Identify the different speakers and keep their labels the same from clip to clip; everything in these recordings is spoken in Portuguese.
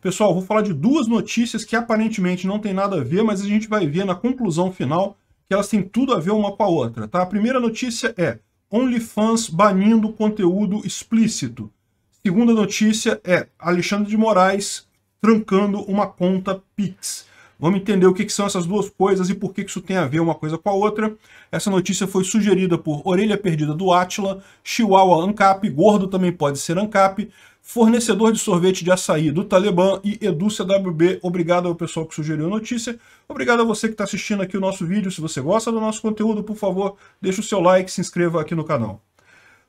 Speaker 1: Pessoal, vou falar de duas notícias que aparentemente não tem nada a ver, mas a gente vai ver na conclusão final que elas têm tudo a ver uma com a outra, tá? A primeira notícia é OnlyFans banindo conteúdo explícito. Segunda notícia é Alexandre de Moraes trancando uma conta Pix. Vamos entender o que, são essas duas coisas e por que, isso tem a ver uma coisa com a outra. Essa notícia foi sugerida por Orelha Perdida do Átila, Chihuahua Ancap, Gordo também pode ser Ancap, fornecedor de sorvete de açaí do Talibã e Edu CWB. Obrigado ao pessoal que sugeriu a notícia. Obrigado a você que está assistindo aqui o nosso vídeo. Se você gosta do nosso conteúdo, por favor, deixe o seu like e se inscreva aqui no canal.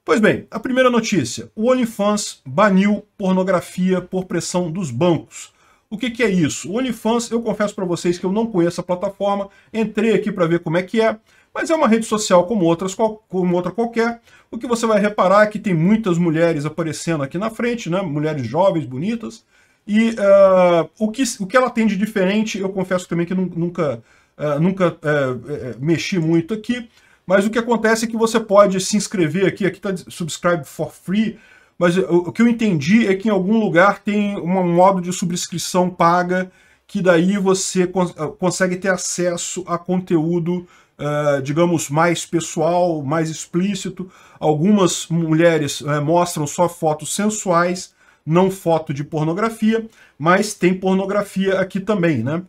Speaker 1: Pois bem, a primeira notícia. O OnlyFans baniu pornografia por pressão dos bancos. O que, que é isso? O OnlyFans, eu confesso para vocês que eu não conheço a plataforma, entrei aqui para ver como é que é, mas é uma rede social como outras como outra qualquer. O que você vai reparar é que tem muitas mulheres aparecendo aqui na frente, né? mulheres jovens, bonitas, e uh, o, que, o que ela tem de diferente, eu confesso também que nunca, uh, nunca uh, mexi muito aqui, mas o que acontece é que você pode se inscrever aqui, aqui está subscribe for free, mas o, que eu entendi é que em algum lugar tem um modo de subscrição paga que daí você cons ah, consegue ter acesso a conteúdo, uh, digamos, mais pessoal, mais explícito. Algumas mulheres uh, mostram só fotos sensuais, não foto de pornografia, mas tem pornografia aqui também, né?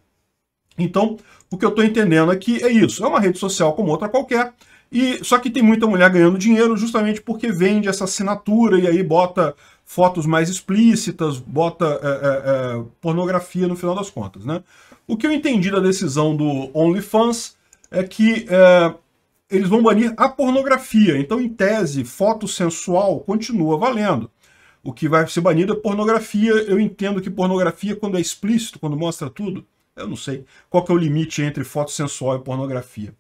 Speaker 1: Então, o que eu estou entendendo aqui é isso. É uma rede social como outra qualquer, e só que tem muita mulher ganhando dinheiro justamente porque vende essa assinatura e aí bota fotos mais explícitas, bota é, é, é, pornografia no final das contas, né? O que eu entendi da decisão do OnlyFans é que é, eles vão banir a pornografia. Então, em tese, foto sensual continua valendo. O que vai ser banido é pornografia. Eu entendo que pornografia, quando é explícito, quando mostra tudo, eu não sei qual que é o limite entre foto sensual e pornografia.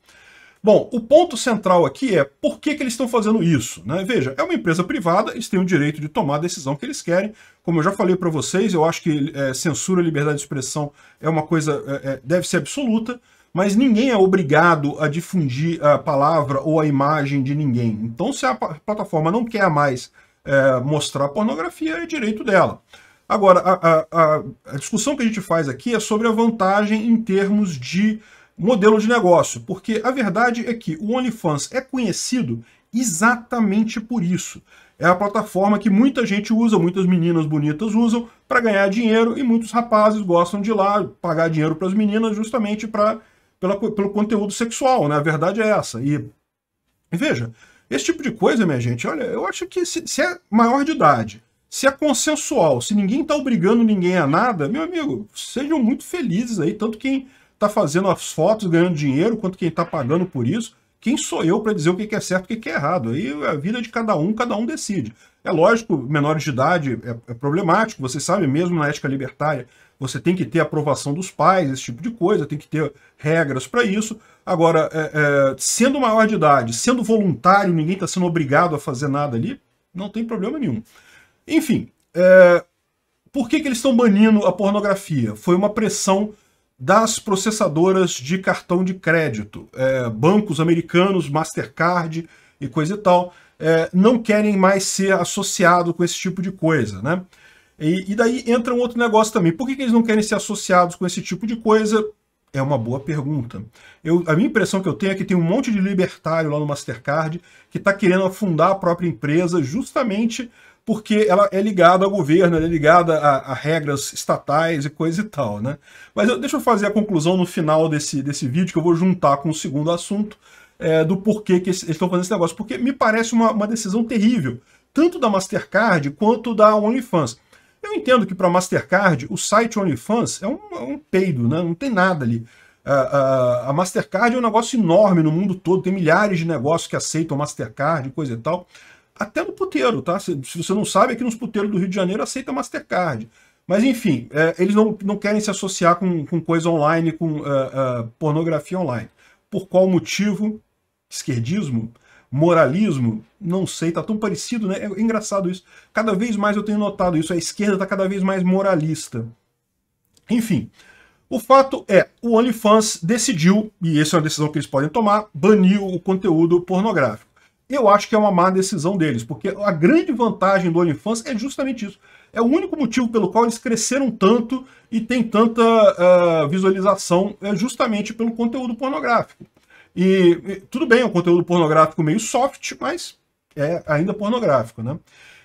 Speaker 1: Bom, o ponto central aqui é por que, que eles estão fazendo isso. Né? Veja, é uma empresa privada, eles têm o direito de tomar a decisão que eles querem. Como eu já falei para vocês, eu acho que é, censura e liberdade de expressão é uma coisa, é, é, deve ser absoluta, mas ninguém é obrigado a difundir a palavra ou a imagem de ninguém. Então, se a plataforma não quer mais é, mostrar pornografia, é direito dela. Agora, a, a, a discussão que a gente faz aqui é sobre a vantagem em termos de modelo de negócio, porque a verdade é que o OnlyFans é conhecido exatamente por isso. É a plataforma que muita gente usa, muitas meninas bonitas usam para ganhar dinheiro e muitos rapazes gostam de ir lá pagar dinheiro para as meninas justamente para pelo conteúdo sexual, né? A verdade é essa. E, e, veja, esse tipo de coisa, minha gente, olha, eu acho que se, se é maior de idade, se é consensual, se ninguém está obrigando ninguém a nada, meu amigo, sejam muito felizes aí, tanto quem está fazendo as fotos, ganhando dinheiro, quanto quem está pagando por isso. Quem sou eu para dizer o que é certo e o que é errado? Aí é a vida de cada um, cada um decide. É lógico, menores de idade é, é problemático, você sabe, mesmo na ética libertária, você tem que ter aprovação dos pais, esse tipo de coisa, tem que ter regras para isso. Agora, é, é, sendo maior de idade, sendo voluntário, ninguém está sendo obrigado a fazer nada ali, não tem problema nenhum. Enfim, é, por que, que eles estão banindo a pornografia? Foi uma pressão das processadoras de cartão de crédito. É, bancos americanos, Mastercard e coisa e tal, é, não querem mais ser associados com esse tipo de coisa, né? E, e, daí entra um outro negócio também. Por que, que eles não querem ser associados com esse tipo de coisa? É uma boa pergunta. Eu, a minha impressão que eu tenho é que tem um monte de libertário lá no Mastercard que está querendo afundar a própria empresa justamente porque ela é ligada ao governo, é ligada a, a, regras estatais e coisa e tal, né? Mas eu, deixa eu fazer a conclusão no final desse, desse vídeo, que eu vou juntar com o segundo assunto, é, do porquê que eles estão fazendo esse negócio, porque me parece uma, uma decisão terrível, tanto da Mastercard quanto da OnlyFans. Eu entendo que para a Mastercard, o site OnlyFans é um, é um peido, né? não tem nada ali. A, a Mastercard é um negócio enorme no mundo todo, tem milhares de negócios que aceitam Mastercard, coisa e tal até no puteiro, tá? Se, se, você não sabe, aqui nos puteiros do Rio de Janeiro aceita Mastercard. Mas enfim, é, eles não, não querem se associar com, com coisa online, com uh, uh, pornografia online. Por qual motivo? Esquerdismo? Moralismo? Não sei, tá tão parecido, né? É engraçado isso. Cada vez mais eu tenho notado isso. A esquerda tá cada vez mais moralista. Enfim, o fato é, o OnlyFans decidiu, e essa é uma decisão que eles podem tomar, banir o conteúdo pornográfico eu acho que é uma má decisão deles, porque a grande vantagem do OnlyFans é justamente isso. É o único motivo pelo qual eles cresceram tanto e tem tanta uh, visualização, é justamente pelo conteúdo pornográfico. E, e tudo bem, é um conteúdo pornográfico meio soft, mas é ainda pornográfico, né?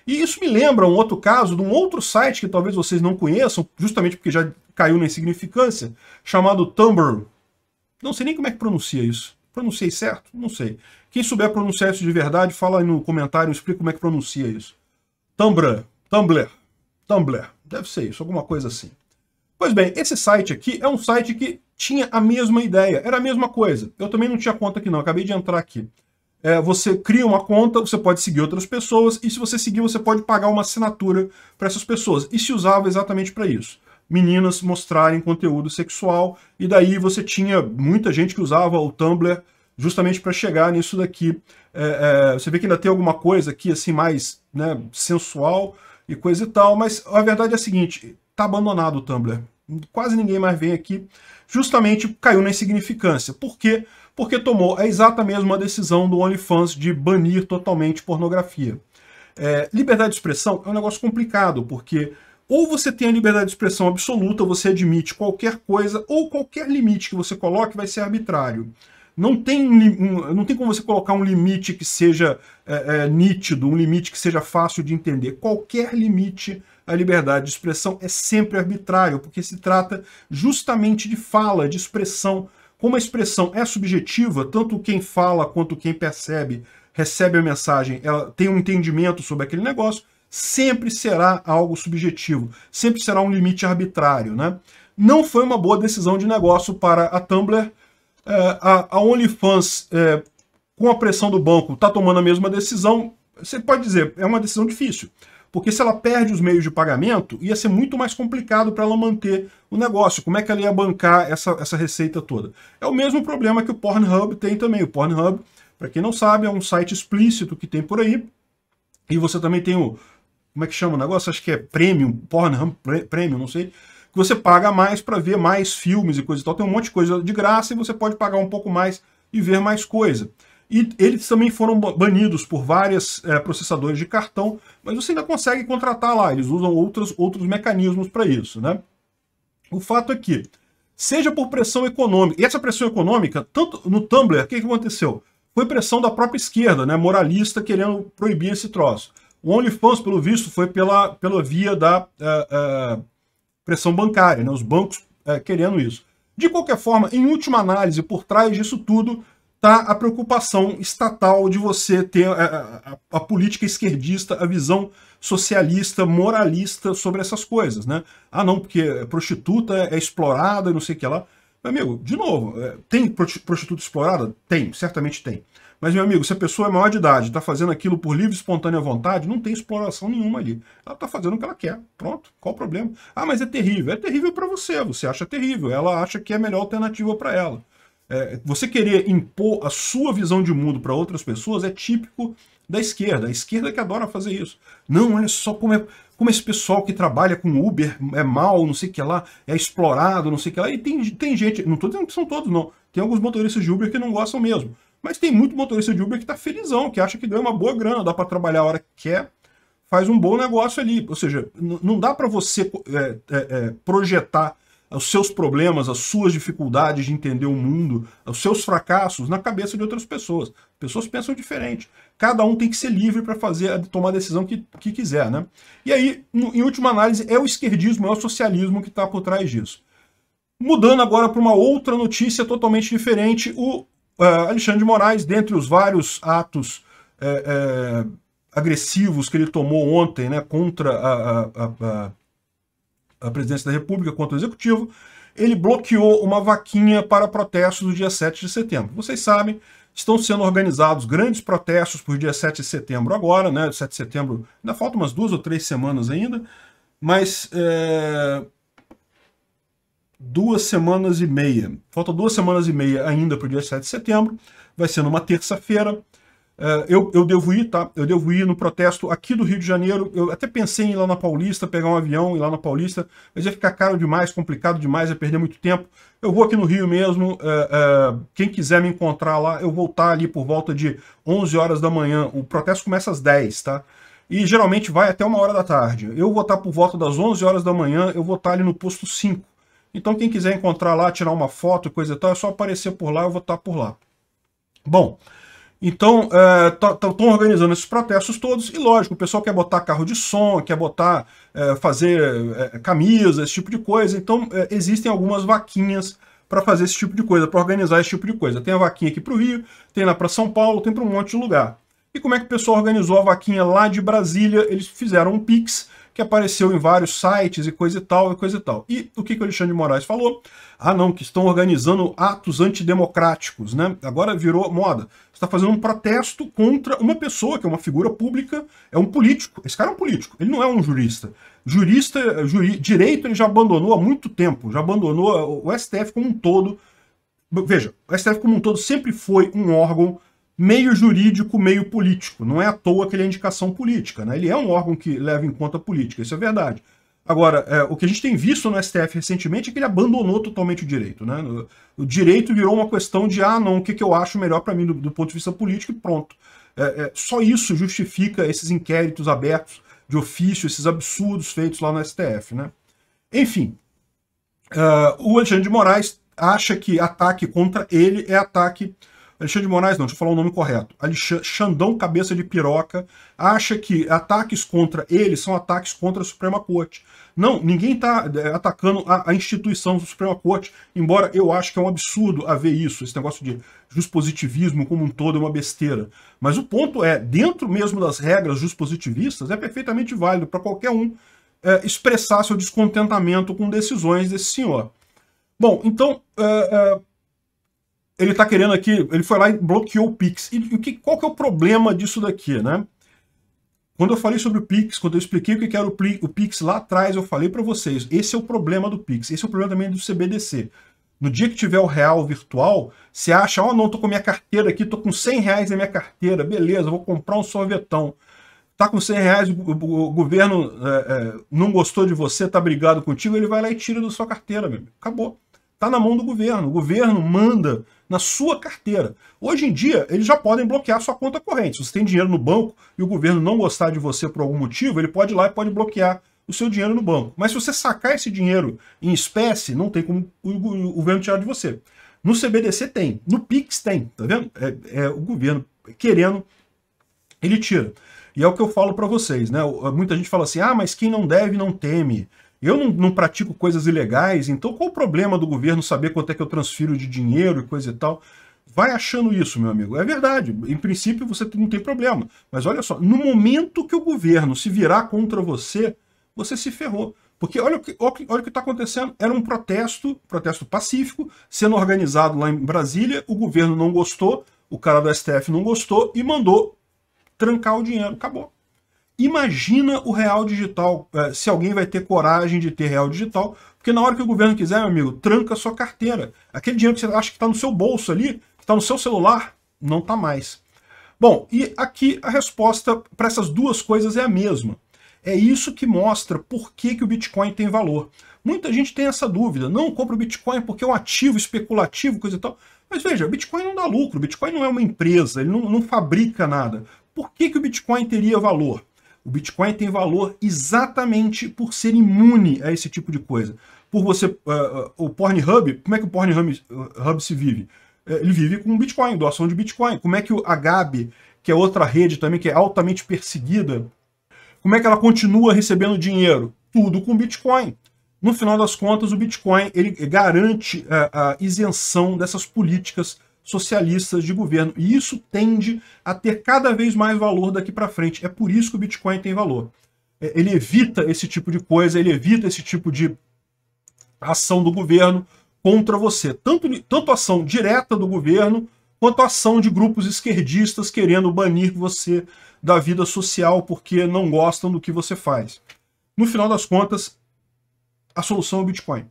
Speaker 1: E isso me lembra um outro caso de um outro site que talvez vocês não conheçam, justamente porque já caiu na insignificância, chamado Tumblr. Não sei nem como é que pronuncia isso. Pronunciei certo? Não sei. Quem souber pronunciar isso de verdade, fala aí no comentário, explica como é que pronuncia isso. Tumblr, Tumblr, Tumblr. Deve ser isso, alguma coisa assim. Pois bem, esse site aqui é um site que tinha a mesma ideia, era a mesma coisa. Eu também não tinha conta aqui não, acabei de entrar aqui. É, você cria uma conta, você pode seguir outras pessoas, e se você seguir, você pode pagar uma assinatura para essas pessoas. E se usava exatamente para isso meninas mostrarem conteúdo sexual, e daí você tinha muita gente que usava o Tumblr justamente para chegar nisso daqui. É, é, você vê que ainda tem alguma coisa aqui assim mais né, sensual e coisa e tal, mas a verdade é a seguinte, tá abandonado o Tumblr. Quase ninguém mais vem aqui. Justamente caiu na insignificância. Por quê? Porque tomou a exata mesma decisão do OnlyFans de banir totalmente pornografia. É, liberdade de expressão é um negócio complicado, porque ou você tem a liberdade de expressão absoluta, você admite qualquer coisa, ou qualquer limite que você coloque vai ser arbitrário. Não tem, não tem como você colocar um limite que seja é, é, nítido, um limite que seja fácil de entender. Qualquer limite à liberdade de expressão é sempre arbitrário, porque se trata justamente de fala, de expressão. Como a expressão é subjetiva, tanto quem fala quanto quem percebe, recebe a mensagem, ela tem um entendimento sobre aquele negócio, sempre será algo subjetivo, sempre será um limite arbitrário. Né? Não foi uma boa decisão de negócio para a Tumblr. É, a, a OnlyFans, é, com a pressão do banco, está tomando a mesma decisão. Você pode dizer, é uma decisão difícil, porque se ela perde os meios de pagamento, ia ser muito mais complicado para ela manter o negócio. Como é que ela ia bancar essa, essa receita toda? É o mesmo problema que o Pornhub tem também. O Pornhub, para quem não sabe, é um site explícito que tem por aí. E você também tem o como é que chama o negócio? Acho que é Premium, Pornhub Premium, não sei. Que você paga mais para ver mais filmes e coisa e tal. Tem um monte de coisa de graça e você pode pagar um pouco mais e ver mais coisa. E eles também foram banidos por várias é, processadores de cartão, mas você ainda consegue contratar lá, eles usam outros outros mecanismos para isso. Né? O fato é que, seja por pressão econômica, e essa pressão econômica, tanto no Tumblr, o que, que aconteceu? Foi pressão da própria esquerda, né, moralista, querendo proibir esse troço. O OnlyFans, pelo visto, foi pela, pela via da uh, uh, pressão bancária, né? os bancos uh, querendo isso. De qualquer forma, em última análise, por trás disso tudo, está a preocupação estatal de você ter a, a, a, política esquerdista, a visão socialista, moralista sobre essas coisas, né? Ah, não, porque prostituta é explorada, não sei o que lá. Meu amigo, de novo, tem prostituta explorada? Tem, certamente tem. Mas, meu amigo, se a pessoa é maior de idade, está fazendo aquilo por livre e espontânea vontade, não tem exploração nenhuma ali. Ela está fazendo o que ela quer. Pronto, qual o problema? Ah, mas é terrível. É terrível para você, você acha terrível. Ela acha que é a melhor alternativa para ela. É, você querer impor a sua visão de mundo para outras pessoas é típico da esquerda. A esquerda que adora fazer isso. Não, é só como é como esse pessoal que trabalha com Uber é mal, não sei o que lá, é explorado, não sei o que lá. E tem, tem gente, não estou dizendo que são todos, não. Tem alguns motoristas de Uber que não gostam mesmo. Mas tem muito motorista de Uber que está felizão, que acha que ganha uma boa grana, dá para trabalhar a hora que quer, faz um bom negócio ali. Ou seja, não dá para você é, é, é, projetar os seus problemas, as suas dificuldades de entender o mundo, os seus fracassos na cabeça de outras pessoas. Pessoas pensam diferente. Cada um tem que ser livre para fazer, tomar a decisão que, que quiser, né? E aí, no, em última análise, é o esquerdismo, é o socialismo que está por trás disso. Mudando agora para uma outra notícia totalmente diferente, o Uh, Alexandre de Moraes, dentre os vários atos é, é, agressivos que ele tomou ontem né, contra a, a, a, a, presidência da República, contra o Executivo, ele bloqueou uma vaquinha para protestos do dia 7 de setembro. Vocês sabem, estão sendo organizados grandes protestos por dia 7 de setembro agora, né? 7 de setembro, ainda falta umas duas ou três semanas ainda, mas é, duas semanas e meia. Falta duas semanas e meia ainda para o dia 7 de setembro. Vai ser numa terça-feira. É, eu, eu devo ir, tá? Eu devo ir no protesto aqui do Rio de Janeiro. Eu até pensei em ir lá na Paulista, pegar um avião e ir lá na Paulista, mas ia ficar caro demais, complicado demais, ia perder muito tempo. Eu vou aqui no Rio mesmo. É, é, quem quiser me encontrar lá, eu vou estar ali por volta de 11 horas da manhã. O protesto começa às 10, tá? e geralmente vai até uma hora da tarde. Eu vou estar por volta das 11 horas da manhã, eu vou estar ali no posto 5. Então quem quiser encontrar lá, tirar uma foto, coisa e tal, é só aparecer por lá, eu vou estar por lá. Bom, então estão é, tá, tá, organizando esses protestos todos e lógico, o pessoal quer botar carro de som, quer botar, é, fazer é, camisas, esse tipo de coisa. Então existem algumas vaquinhas para fazer esse tipo de coisa, para organizar esse tipo de coisa. Tem a vaquinha aqui para o Rio, tem lá para São Paulo, tem para um monte de lugar. E como é que o pessoal organizou a vaquinha lá de Brasília? Eles fizeram um Pix que apareceu em vários sites e coisa e tal, e coisa e tal. E o que, que o Alexandre de Moraes falou? Ah, não, que estão organizando atos antidemocráticos, né? Agora virou moda. está fazendo um protesto contra uma pessoa, que é uma figura pública, é um político. Esse cara é um político, ele não é um jurista. Jurista, eh, juri, direito, ele já abandonou há muito tempo, já abandonou eh, o STF como um todo. Veja, o STF como um todo sempre foi um órgão meio jurídico, meio político. Não é à toa que ele é indicação política. Né? Ele é um órgão que leva em conta a política, isso é verdade. Agora, é, o que a gente tem visto no STF recentemente é que ele abandonou totalmente o direito. Né? O, direito virou uma questão de, ah, não, o que, que eu acho melhor para mim do, do, ponto de vista político e pronto. É, é, só isso justifica esses inquéritos abertos de ofício, esses absurdos feitos lá no STF. Né? Enfim, uh, o Alexandre de Moraes acha que ataque contra ele é ataque Alexandre de Moraes, não, deixa eu falar o nome correto. Alexandre Xandão Cabeça de Piroca acha que ataques contra ele são ataques contra a Suprema Corte. Não, ninguém está é, atacando a, a instituição da Suprema Corte, embora eu acho que é um absurdo haver isso, esse negócio de juspositivismo como um todo é uma besteira. Mas o ponto é, dentro mesmo das regras juspositivistas, é perfeitamente válido para qualquer um é, expressar seu descontentamento com decisões desse senhor. Bom, então, é, é, ele está querendo aqui, ele foi lá e bloqueou o Pix. E, o que, qual que é o problema disso daqui, né? Quando eu falei sobre o Pix, quando eu expliquei o que era o, o Pix lá atrás, eu falei para vocês, esse é o problema do Pix, esse é o problema também do CBDC. No dia que tiver o real virtual, você acha, ó, oh, não, tô com minha carteira aqui, tô com 100 reais na minha carteira, beleza, vou comprar um sorvetão. Tá com 100 reais, o, o governo é, é, não gostou de você, tá brigado contigo, ele vai lá e tira da sua carteira, meu. Acabou. Tá na mão do governo. O governo manda na sua carteira. Hoje em dia, eles já podem bloquear sua conta corrente. Se você tem dinheiro no banco e o governo não gostar de você por algum motivo, ele pode ir lá e pode bloquear o seu dinheiro no banco. Mas se você sacar esse dinheiro em espécie, não tem como o governo tirar de você. No CBDC tem, no Pix tem, tá vendo? É, é o governo querendo, ele tira. E é o que eu falo para vocês, né? Muita gente fala assim, ah, mas quem não deve não teme. Eu não, não, pratico coisas ilegais, então qual o problema do governo saber quanto é que eu transfiro de dinheiro e coisa e tal? Vai achando isso, meu amigo. É verdade. Em princípio, você não tem problema. Mas olha só, no momento que o governo se virar contra você, você se ferrou. Porque olha o que olha que está acontecendo. Era um protesto, protesto pacífico, sendo organizado lá em Brasília. O governo não gostou, o cara do STF não gostou e mandou trancar o dinheiro. Acabou. Imagina o real digital, é, se alguém vai ter coragem de ter real digital, porque na hora que o governo quiser, meu amigo, tranca sua carteira. Aquele dinheiro que você acha que está no seu bolso ali, que está no seu celular, não está mais. Bom, e aqui a resposta para essas duas coisas é a mesma. É isso que mostra por que, que o Bitcoin tem valor. Muita gente tem essa dúvida, não compra o Bitcoin porque é um ativo especulativo, coisa e tal. Mas veja, o Bitcoin não dá lucro, o Bitcoin não é uma empresa, ele não, não fabrica nada. Por que, que o Bitcoin teria valor? O Bitcoin tem valor exatamente por ser imune a esse tipo de coisa. Por você. Uh, uh, o Pornhub, como é que o Pornhub uh, se vive? ele vive com Bitcoin, doação de Bitcoin. Como é que o Agave, que é outra rede também, que é altamente perseguida, como é que ela continua recebendo dinheiro? Tudo com Bitcoin. No final das contas, o Bitcoin ele garante a isenção dessas políticas socialistas de governo. E isso tende a ter cada vez mais valor daqui para frente. É por isso que o Bitcoin tem valor. É, ele evita esse tipo de coisa, ele evita esse tipo de ação do governo contra você. Tanto, tanto ação direta do governo, quanto ação de grupos esquerdistas querendo banir você da vida social porque não gostam do que você faz. No final das contas, a solução é o Bitcoin.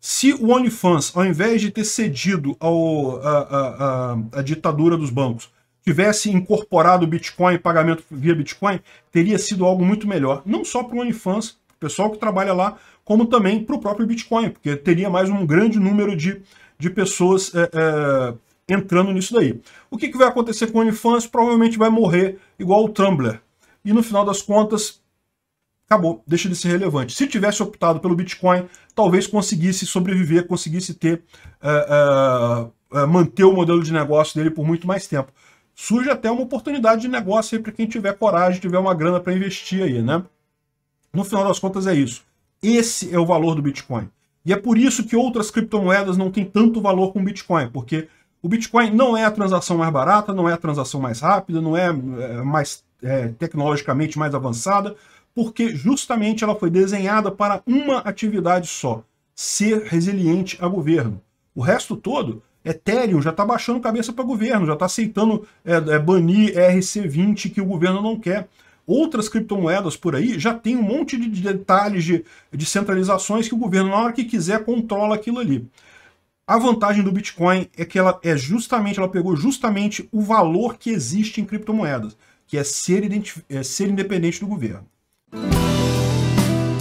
Speaker 1: Se o OnlyFans, ao invés de ter cedido ao, a, a, a, a ditadura dos bancos, tivesse incorporado o Bitcoin, pagamento via Bitcoin, teria sido algo muito melhor. Não só para o OnlyFans, o pessoal que trabalha lá, como também para o próprio Bitcoin, porque teria mais um grande número de, de pessoas é, é, entrando nisso daí. O que, que vai acontecer com o OnlyFans? Provavelmente vai morrer igual o Tumblr. E no final das contas, acabou, deixa de ser relevante. Se tivesse optado pelo Bitcoin, talvez conseguisse sobreviver, conseguisse ter é, é, é, manter o modelo de negócio dele por muito mais tempo. Surge até uma oportunidade de negócio aí para quem tiver coragem, tiver uma grana para investir aí, né? No final das contas é isso. Esse é o valor do Bitcoin. E é por isso que outras criptomoedas não têm tanto valor com o Bitcoin, porque o Bitcoin não é a transação mais barata, não é a transação mais rápida, não é, é mais é, tecnologicamente mais avançada, porque justamente ela foi desenhada para uma atividade só, ser resiliente a governo. O resto todo, Ethereum já está baixando cabeça para governo, já está aceitando é, é, banir RC20 que o governo não quer. Outras criptomoedas por aí já tem um monte de detalhes de, de centralizações que o governo, na hora que quiser, controla aquilo ali. A vantagem do Bitcoin é que ela é justamente, ela pegou justamente o valor que existe em criptomoedas, que é ser, é ser independente do governo. you.